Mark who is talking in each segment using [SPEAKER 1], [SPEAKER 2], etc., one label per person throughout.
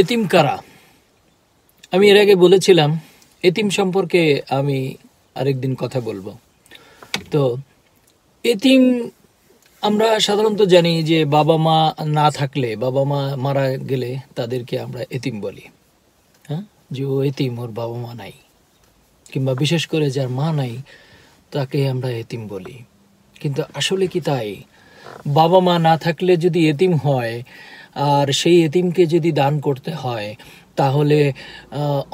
[SPEAKER 1] এতিম কারা আমি এর আগে বলেছিলাম এতিম সম্পর্কে আমি আরেকদিন কথা বলবো তো এতিম আমরা সাধারণত জানি যে বাবা মা না থাকলে বাবা মা মারা গেলে তাদেরকে আমরা এতিম বলি হ্যাঁ যে ও এতিম ওর বাবা মা নাই কিংবা বিশেষ করে যার মা নাই তাকে আমরা এতিম বলি কিন্তু আসলে কি তাই বাবা মা না থাকলে যদি এতিম হয় আর সেই এতিমকে যদি দান করতে হয় তাহলে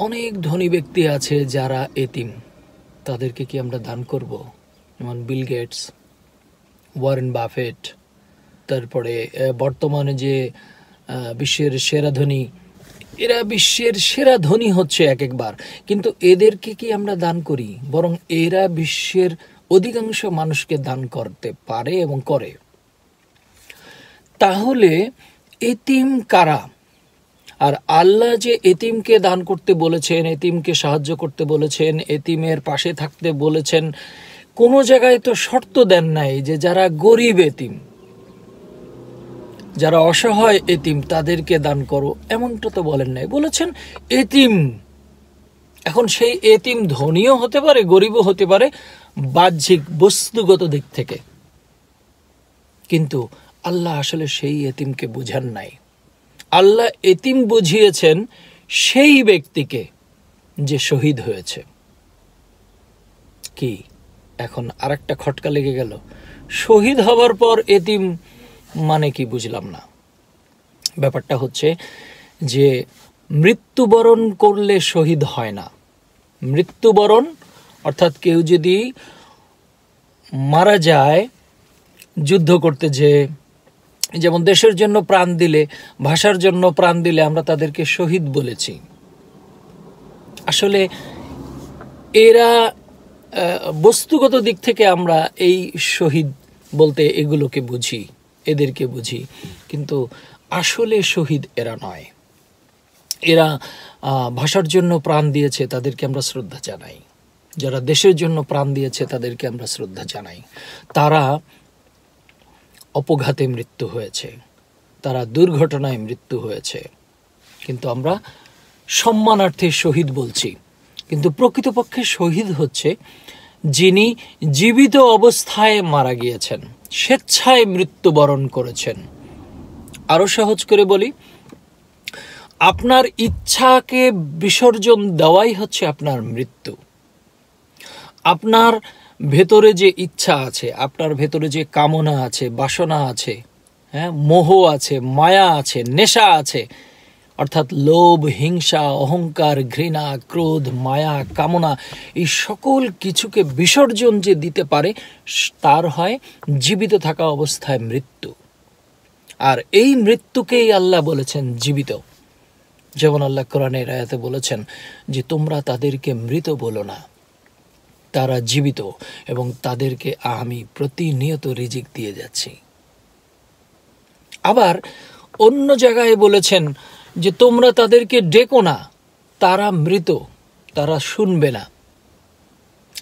[SPEAKER 1] অনেক ধনী ব্যক্তি আছে যারা এতিম তাদেরকে কি আমরা দান করব যেমন বিল গেটস ওয়ারেন বাফেট তারপরে বর্তমানে যে বিশ্বের সেরা ধনী এরা বিশ্বের সেরা ধনী হচ্ছে এক একবার কিন্তু এদেরকে কি আমরা দান করি বরং এরা বিশ্বের অধিকাংশ মানুষকে দান করতে পারে এবং করে তাহলে এতিম কারা আর আল্লাহ যে এতিমকে দান করতে বলেছেন এতিমকে সাহায্য করতে বলেছেন এতিমের পাশে থাকতে বলেছেন কোনো জায়গায় তো শর্ত দেন নাই যে যারা গরিব এতিম যারা অসহায় এতিম তাদেরকে দান করো এমনটা তো বলেন নাই বলেছেন এতিম এখন সেই এতিম ধনীও হতে পারে গরিবও হতে পারে বাহ্যিক বস্তুগত দিক থেকে কিন্তু আল্লাহ আসলে সেই এতিমকে বুঝান নাই আল্লাহ এতিম বুঝিয়েছেন সেই ব্যক্তিকে যে শহীদ হয়েছে কি এখন আর একটা খটকা লেগে গেল শহীদ হবার পর এতিম মানে কি বুঝলাম না ব্যাপারটা হচ্ছে যে মৃত্যুবরণ করলে শহীদ হয় না মৃত্যুবরণ অর্থাৎ কেউ যদি মারা যায় যুদ্ধ করতে যে যেমন দেশের জন্য প্রাণ দিলে ভাষার জন্য প্রাণ দিলে আমরা তাদেরকে শহীদ বলেছি আসলে এরা বস্তুগত দিক থেকে আমরা এই শহীদ বলতে এগুলোকে বুঝি এদেরকে বুঝি কিন্তু আসলে শহীদ এরা নয় এরা ভাষার জন্য প্রাণ দিয়েছে তাদেরকে আমরা শ্রদ্ধা জানাই যারা দেশের জন্য প্রাণ দিয়েছে তাদেরকে আমরা শ্রদ্ধা জানাই তারা অপঘাতে মৃত্যু হয়েছে তারা দুর্ঘটনায় মৃত্যু হয়েছে কিন্তু আমরা সম্মানার্থে শহীদ বলছি কিন্তু প্রকৃতপক্ষে শহীদ হচ্ছে যিনি জীবিত অবস্থায় মারা গিয়েছেন স্বেচ্ছায় মৃত্যুবরণ করেছেন আরও সহজ করে বলি আপনার ইচ্ছাকে বিসর্জন দেওয়াই হচ্ছে আপনার মৃত্যু আপনার ভেতরে যে ইচ্ছা আছে আপনার ভেতরে যে কামনা আছে বাসনা আছে হ্যাঁ মোহ আছে মায়া আছে নেশা আছে অর্থাৎ লোভ হিংসা অহংকার ঘৃণা ক্রোধ মায়া কামনা এই সকল কিছুকে বিসর্জন যে দিতে পারে তার হয় জীবিত থাকা অবস্থায় মৃত্যু আর এই মৃত্যুকেই আল্লাহ বলেছেন জীবিত যেমন আল্লাহ কোরআনের আয়াতে বলেছেন যে তোমরা তাদেরকে মৃত বলো না তারা জীবিত এবং তাদেরকে আমি প্রতিনিয়ত রিজিক দিয়ে যাচ্ছি আবার অন্য জায়গায় বলেছেন যে তোমরা তাদেরকে ডেকো না তারা মৃত তারা শুনবে না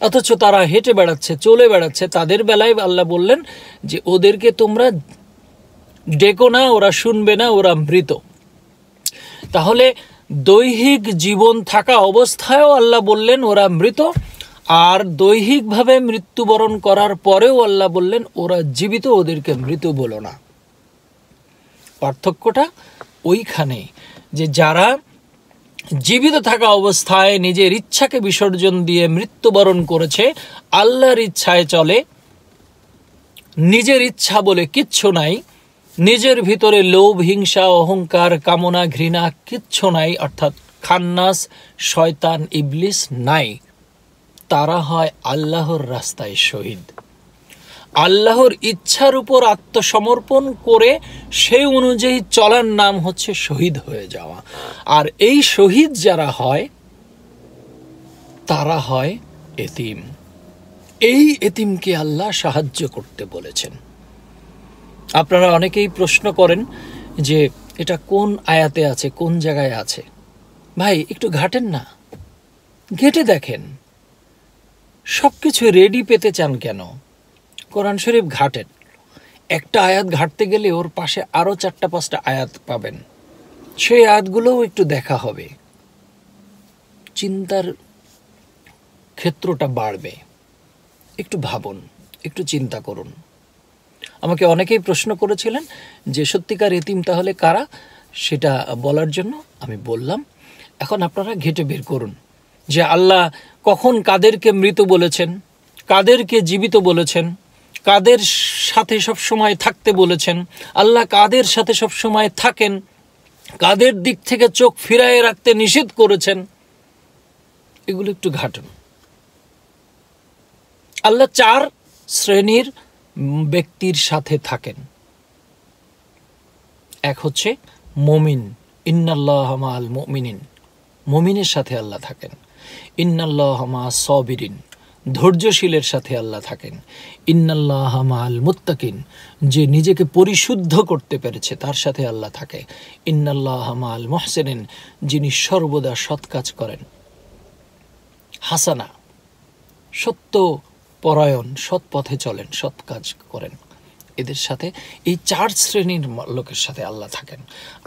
[SPEAKER 1] অথচ তারা হেঁটে বেড়াচ্ছে চলে বেড়াচ্ছে তাদের বেলায় আল্লাহ বললেন যে ওদেরকে তোমরা ডেকো না ওরা শুনবে না ওরা মৃত তাহলে দৈহিক জীবন থাকা অবস্থায়ও আল্লাহ বললেন ওরা মৃত আর দৈহিকভাবে মৃত্যুবরণ করার পরেও আল্লাহ বললেন ওরা জীবিত ওদেরকে মৃত বলো না পার্থক্যটা ওইখানে যে যারা জীবিত থাকা অবস্থায় নিজের ইচ্ছাকে বিসর্জন দিয়ে মৃত্যুবরণ করেছে আল্লাহর ইচ্ছায় চলে নিজের ইচ্ছা বলে কিচ্ছু নাই নিজের ভিতরে লোভ হিংসা অহংকার কামনা ঘৃণা কিচ্ছু নাই অর্থাৎ খান্নাস শয়তান ইবলিস নাই তারা হয় আল্লাহর রাস্তায় শহীদ আল্লাহর ইচ্ছার উপর আত্মসমর্পণ করে সেই অনুযায়ী চলার নাম হচ্ছে শহীদ হয়ে যাওয়া আর এই শহীদ যারা হয় তারা হয় এতিম এই এতিমকে আল্লাহ সাহায্য করতে বলেছেন আপনারা অনেকেই প্রশ্ন করেন যে এটা কোন আয়াতে আছে কোন জায়গায় আছে ভাই একটু ঘাটেন না ঘেটে দেখেন সব কিছু রেডি পেতে চান কেন কোরআন শরীফ ঘাটেন একটা আয়াত ঘাটতে গেলে ওর পাশে আরও চারটা পাঁচটা আয়াত পাবেন সেই আয়াতগুলোও একটু দেখা হবে চিন্তার ক্ষেত্রটা বাড়বে একটু ভাবুন একটু চিন্তা করুন আমাকে অনেকেই প্রশ্ন করেছিলেন যে সত্যিকার এতিম তাহলে কারা সেটা বলার জন্য আমি বললাম এখন আপনারা ঘেটে বের করুন যে আল্লাহ কখন কাদেরকে মৃত বলেছেন কাদেরকে জীবিত বলেছেন কাদের সাথে সব সময় থাকতে বলেছেন আল্লাহ কাদের সাথে সব সময় থাকেন কাদের দিক থেকে চোখ ফিরায় রাখতে নিষেধ করেছেন এগুলো একটু ঘাটন আল্লাহ চার শ্রেণীর ব্যক্তির সাথে থাকেন এক হচ্ছে মমিন ইন্নাল্লাহ মাল মমিনিন মমিনের সাথে আল্লাহ থাকেন ইন্নাল্লাহমা সবিরিন ধৈর্যশীলের সাথে আল্লাহ থাকেন ইন্নাল্লাহমা আল মুত্তাকিন যে নিজেকে পরিশুদ্ধ করতে পেরেছে তার সাথে আল্লাহ থাকে ইন্নাল্লাহমা আল মহসেনিন যিনি সর্বদা সৎ কাজ করেন হাসানা সত্য পরায়ণ সৎ পথে চলেন সৎ কাজ করেন এদের সাথে এই চার শ্রেণীর লোকের সাথে আল্লাহ থাকেন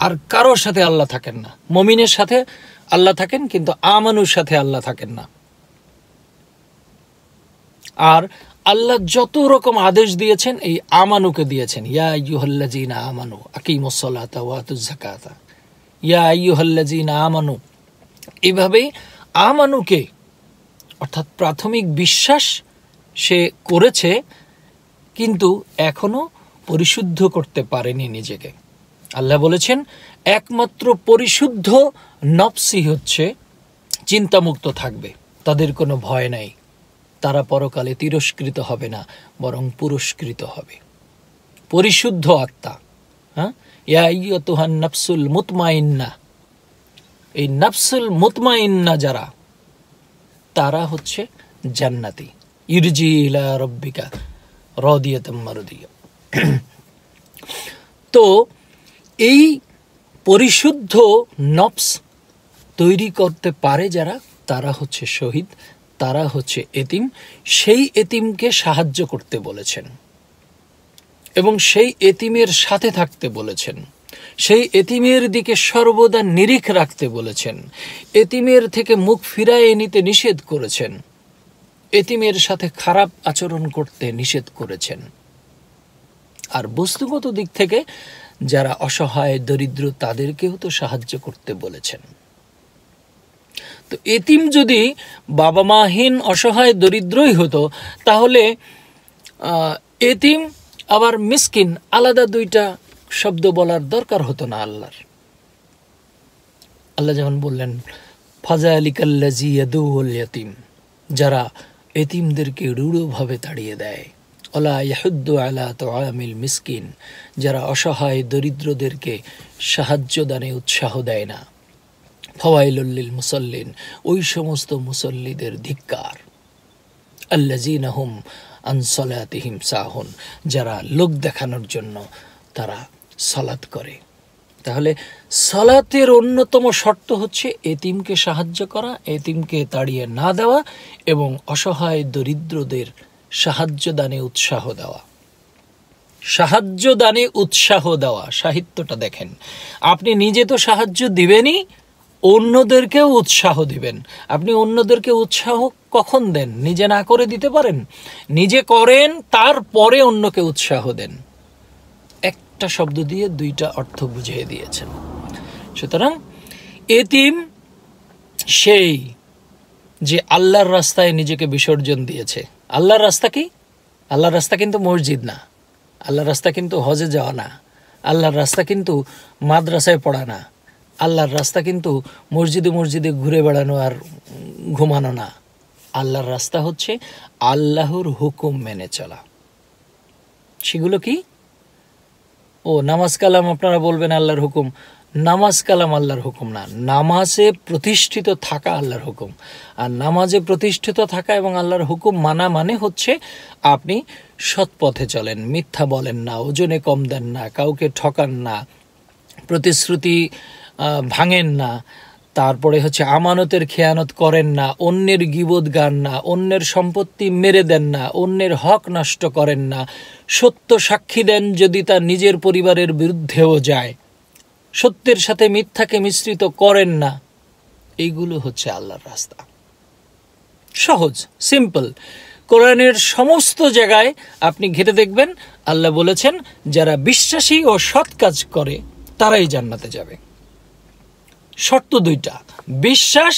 [SPEAKER 1] আর কারোর সাথে আল্লাহ থাকেন না মমিনের সাথে আল্লাহ থাকেন কিন্তু আমানুর সাথে আল্লাহ থাকেন না আর আল্লাহ যত রকম আদেশ দিয়েছেন এই আমানুকে দিয়েছেন ইয়া ইউহল্লাজিনা আমানু আকিমসলাতা ওয়াতুজাকাতা ইয়া ইউহল্লাজিনা আমানু এভাবে আমানুকে অর্থাৎ প্রাথমিক বিশ্বাস সে করেছে কিন্তু এখনও পরিশুদ্ধ করতে পারেনি নিজেকে আল্লাহ বলেছেন একমাত্র পরিশুদ্ধ নফসি হচ্ছে চিন্তামুক্ত থাকবে তাদের কোনো ভয় নাই তারা পরকালে তিরস্কৃত হবে না বরং পুরস্কৃত হবে পরিশুদ্ধ আত্মা হ্যাঁ ইয়া তোহান নফসুল মুতমাইন্না এই নফসুল মুতমাইন্না যারা তারা হচ্ছে জান্নাতি ইরজি ইলা রব্বিকা রদিয়া তো এই পরিশুদ্ধ নফস তৈরি করতে পারে যারা তারা হচ্ছে শহীদ তারা হচ্ছে এতিম সেই এতিমকে সাহায্য করতে বলেছেন এবং সেই এতিমের সাথে থাকতে বলেছেন সেই এতিমের দিকে সর্বদা নিরিখ রাখতে বলেছেন এতিমের থেকে মুখ ফিরায়ে নিতে নিষেধ করেছেন এতিমের সাথে খারাপ আচরণ করতে নিষেধ করেছেন আর বস্তুগত দিক থেকে যারা অসহায় দরিদ্র তাদেরকেও তো সাহায্য করতে বলেছেন তো এতিম যদি বাবা মাহীন অসহায় দরিদ্রই হতো তাহলে এতিম আবার মিসকিন আলাদা দুইটা শব্দ বলার দরকার হতো না আল্লাহর আল্লাহ যেমন বললেন ফাজা আলিকাল্লাজি ইয়াদুল ইয়াতিম যারা এতিমদেরকে রূঢ়ভাবে তাড়িয়ে দেয় মিসকিন যারা অসহায় দরিদ্রদেরকে সাহায্য দানে উৎসাহ দেয় না ফওয়াইল মুসল্লিন ওই সমস্ত মুসল্লিদের ধিক্কার আল্লাজিনাহুম আনসলাতিহিম সাহন যারা লোক দেখানোর জন্য তারা সালাত করে তাহলে সালাতের অন্যতম শর্ত হচ্ছে এতিমকে সাহায্য করা এতিমকে তাড়িয়ে না দেওয়া এবং অসহায় দরিদ্রদের সাহায্য দানে উৎসাহ দেওয়া সাহায্য দানে উৎসাহ দেওয়া সাহিত্যটা দেখেন আপনি নিজে তো সাহায্য দিবেনই অন্যদেরকেও উৎসাহ দিবেন আপনি অন্যদেরকে উৎসাহ কখন দেন নিজে না করে দিতে পারেন নিজে করেন তারপরে অন্যকে উৎসাহ দেন একটা শব্দ দিয়ে দুইটা অর্থ বুঝিয়ে দিয়েছেন সুতরাং এতিম সেই যে আল্লাহর রাস্তায় নিজেকে বিসর্জন দিয়েছে আল্লাহর রাস্তা কি আল্লাহর রাস্তা কিন্তু মসজিদ না আল্লাহর রাস্তা কিন্তু হজে যাওয়া না আল্লাহর রাস্তা কিন্তু মাদ্রাসায় পড়া না আল্লাহর রাস্তা কিন্তু মসজিদে মসজিদে ঘুরে বেড়ানো আর ঘুমানো না আল্লাহর রাস্তা হচ্ছে আল্লাহর হুকুম মেনে চলা সেগুলো কি ও নামাজ কালাম আপনারা বলবেন আল্লাহর হুকুম নামাজ কালাম আল্লাহর হুকুম না নামাজে প্রতিষ্ঠিত থাকা আল্লাহর হুকুম আর নামাজে প্রতিষ্ঠিত থাকা এবং আল্লাহর হুকুম মানা মানে হচ্ছে আপনি সৎ পথে চলেন মিথ্যা বলেন না ওজনে কম দেন না কাউকে ঠকান না প্রতিশ্রুতি ভাঙেন না তারপরে হচ্ছে আমানতের খেয়ানত করেন না অন্যের গিবদ গান না অন্যের সম্পত্তি মেরে দেন না অন্যের হক নষ্ট করেন না সত্য সাক্ষী দেন যদি তা নিজের পরিবারের বিরুদ্ধেও যায় সত্যের সাথে মিথ্যাকে মিশ্রিত করেন না এইগুলো হচ্ছে আল্লাহর রাস্তা সহজ সিম্পল কোরআনের সমস্ত জায়গায় আপনি ঘেটে দেখবেন আল্লাহ বলেছেন যারা বিশ্বাসী ও সৎ কাজ করে তারাই জান্নাতে যাবে শর্ত দুইটা বিশ্বাস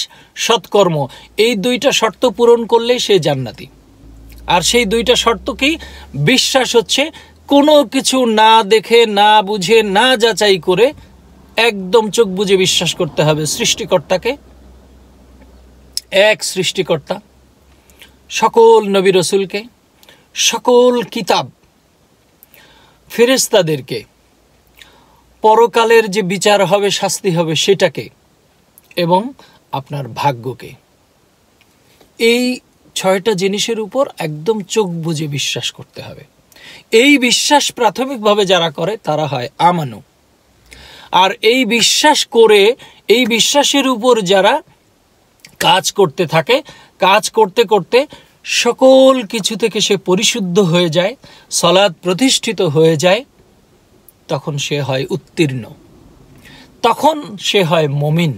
[SPEAKER 1] সৎকর্ম এই দুইটা শর্ত পূরণ করলে সে জান্নাতি আর সেই দুইটা শর্ত কি বিশ্বাস হচ্ছে কোনো কিছু না দেখে না বুঝে না যাচাই করে একদম চোখ বুঝে বিশ্বাস করতে হবে সৃষ্টিকর্তাকে এক সৃষ্টিকর্তা সকল নবী রসুলকে সকল কিতাব ফেরেস্তাদেরকে পরকালের যে বিচার হবে শাস্তি হবে সেটাকে এবং আপনার ভাগ্যকে এই ছয়টা জিনিসের উপর একদম চোখ বুঝে বিশ্বাস করতে হবে এই বিশ্বাস প্রাথমিকভাবে যারা করে তারা হয় আমানুক আর এই বিশ্বাস করে এই বিশ্বাসের উপর যারা কাজ করতে থাকে কাজ করতে করতে সকল কিছু থেকে সে পরিশুদ্ধ হয়ে যায় সলাদ প্রতিষ্ঠিত হয়ে যায় তখন সে হয় উত্তীর্ণ তখন সে হয় মমিন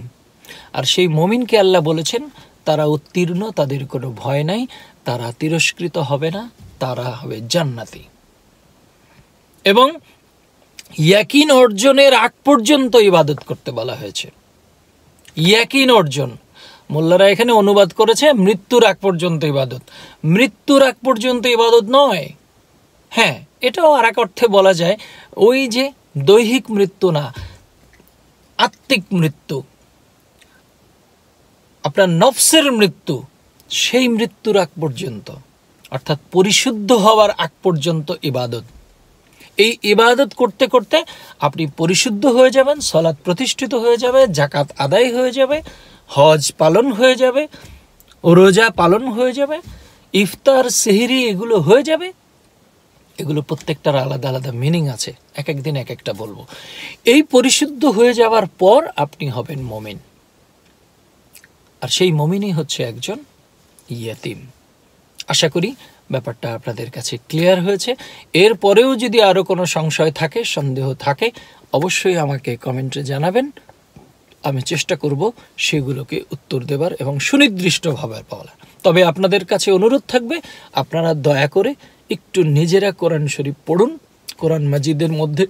[SPEAKER 1] আর সেই মমিনকে আল্লাহ বলেছেন তারা উত্তীর্ণ তাদের কোনো ভয় নাই তারা তিরস্কৃত হবে না তারা হবে জান্নাতি এবং ইয়াকিন অর্জনের আগ পর্যন্ত ইবাদত করতে বলা হয়েছে ইয়াকিন অর্জন মোল্লারা এখানে অনুবাদ করেছে মৃত্যুর আগ পর্যন্ত ইবাদত মৃত্যুর আগ পর্যন্ত ইবাদত নয় হ্যাঁ এটাও আর এক অর্থে বলা যায় ওই যে দৈহিক মৃত্যু না আত্মিক মৃত্যু আপনার নফসের মৃত্যু সেই মৃত্যুর আগ পর্যন্ত অর্থাৎ পরিশুদ্ধ হওয়ার আগ পর্যন্ত ইবাদত এই ইবাদত করতে করতে আপনি পরিশুদ্ধ হয়ে যাবেন সলাৎ প্রতিষ্ঠিত হয়ে যাবে জাকাত আদায় হয়ে যাবে হজ পালন হয়ে যাবে রোজা পালন হয়ে যাবে ইফতার সেহিরি এগুলো হয়ে যাবে এগুলো প্রত্যেকটার আলাদা আলাদা মিনিং আছে এক একদিন এক একটা বলবো এই পরিশুদ্ধ হয়ে যাওয়ার পর আপনি হবেন মমিন আর সেই মমিনই হচ্ছে একজন ইয়াতিম আশা করি ব্যাপারটা আপনাদের কাছে ক্লিয়ার হয়েছে এরপরেও যদি আরও কোনো সংশয় থাকে সন্দেহ থাকে অবশ্যই আমাকে কমেন্টে জানাবেন আমি চেষ্টা করব সেগুলোকে উত্তর দেবার এবং সুনির্দিষ্টভাবে বলার তবে আপনাদের কাছে অনুরোধ থাকবে আপনারা দয়া করে একটু নিজেরা কোরআন শরীফ পড়ুন কোরআন মাজিদের মধ্যে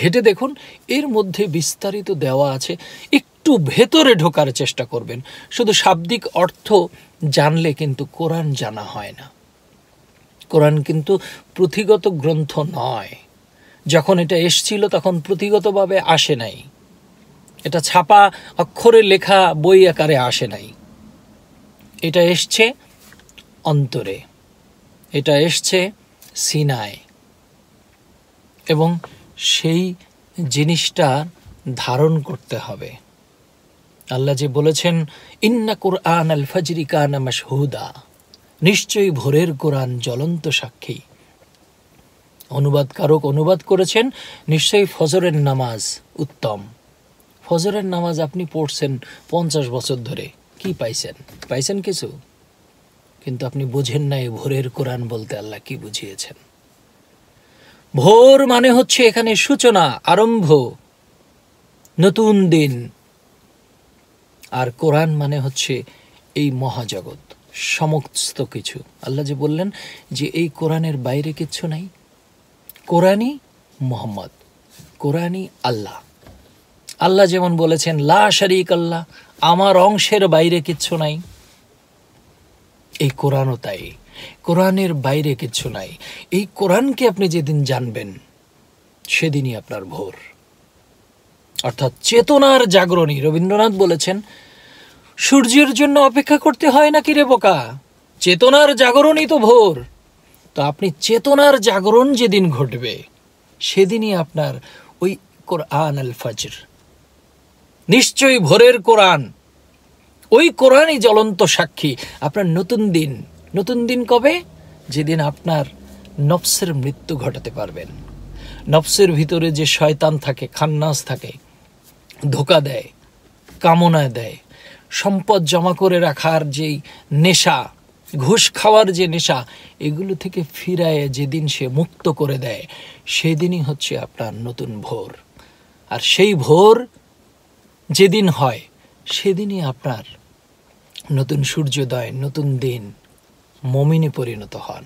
[SPEAKER 1] ঘেটে দেখুন এর মধ্যে বিস্তারিত দেওয়া আছে একটু ভেতরে ঢোকার চেষ্টা করবেন শুধু শাব্দিক অর্থ জানলে কিন্তু কোরআন জানা হয় না কোরআন কিন্তু পুঁথিগত গ্রন্থ নয় যখন এটা এসছিল তখন পুঁথিগতভাবে আসে নাই এটা ছাপা অক্ষরে লেখা বই আকারে আসে নাই এটা এসছে অন্তরে এটা এসছে সিনায় এবং সেই জিনিসটা ধারণ করতে হবে আল্লাহ যে বলেছেন ইন্না কুরআন আল ফজরিকানা মাসহুদা নিশ্চয়ই ভোরের কোরআন জ্বলন্ত সাক্ষী অনুবাদকারক অনুবাদ করেছেন নিশ্চয়ই ফজরের নামাজ উত্তম ফজরের নামাজ আপনি পড়ছেন পঞ্চাশ বছর ধরে কি পাইছেন পাইছেন কিছু কিন্তু আপনি বোঝেন না এই ভোরের কোরআন বলতে আল্লাহ কি বুঝিয়েছেন ভোর মানে হচ্ছে এখানে সূচনা আরম্ভ নতুন দিন আর কোরআন মানে হচ্ছে এই মহাজগত সমস্ত কিছু আল্লাহ যে বললেন যে এই কোরআনের বাইরে কিচ্ছু নাই কোরআনই মোহাম্মদ কোরআনই আল্লাহ আল্লাহ যেমন বলেছেন লা শারিক আল্লাহ আমার অংশের বাইরে কিচ্ছু নাই এই কোরআনও তাই কোরআনের বাইরে কিচ্ছু নাই এই কোরআনকে আপনি যেদিন জানবেন সেদিনই আপনার ভোর অর্থাৎ চেতনার জাগরণী রবীন্দ্রনাথ বলেছেন সূর্যের জন্য অপেক্ষা করতে হয় নাকি রে বোকা চেতনার জাগরণই তো ভোর তো আপনি চেতনার জাগরণ যেদিন ঘটবে সেদিনই আপনার ওই কোরআন আল ফাজর নিশ্চয়ই ভোরের কোরআন ওই কোরআনই জ্বলন্ত সাক্ষী আপনার নতুন দিন নতুন দিন কবে যেদিন আপনার নফসের মৃত্যু ঘটাতে পারবেন নফসের ভিতরে যে শয়তান থাকে খান্নাস থাকে ধোকা দেয় কামনা দেয় সম্পদ জমা করে রাখার যেই নেশা ঘুষ খাওয়ার যে নেশা এগুলো থেকে ফিরায় যেদিন সে মুক্ত করে দেয় সেদিনই হচ্ছে আপনার নতুন ভোর আর সেই ভোর যেদিন হয় সেদিনই আপনার নতুন সূর্যোদয় নতুন দিন মমিনে পরিণত হন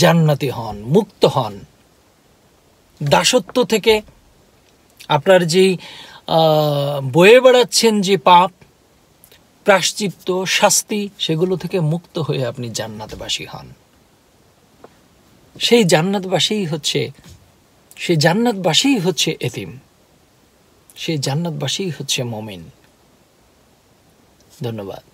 [SPEAKER 1] জান্নাতি হন মুক্ত হন দাসত্ব থেকে আপনার যেই বয়ে বেড়াচ্ছেন যে পাপ প্রাশ্চিপ্ত শাস্তি সেগুলো থেকে মুক্ত হয়ে আপনি জান্নাতবাসী হন সেই জান্নাতবাসীই হচ্ছে সেই জান্নাতবাসীই হচ্ছে এতিম সেই জান্নাতবাসীই হচ্ছে মমিন ধন্যবাদ